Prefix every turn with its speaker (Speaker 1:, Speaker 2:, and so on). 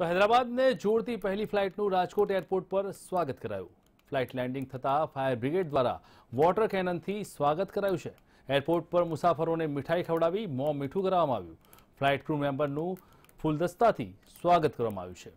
Speaker 1: તો હૈદરાબાદને જોડતી પહેલી ફ્લાઇટનું રાજકોટ એરપોર્ટ પર સ્વાગત કરાયું ફ્લાઇટ લેન્ડિંગ થતાં ફાયર બ્રિગેડ દ્વારા વોટર કેનનથી સ્વાગત કરાયું છે એરપોર્ટ પર મુસાફરોને મીઠાઈ ખવડાવી મોં મીઠું કરવામાં આવ્યું ફ્લાઇટ ક્રૂ મેમ્બરનું ફૂલદસ્તાથી સ્વાગત કરવામાં આવ્યું છે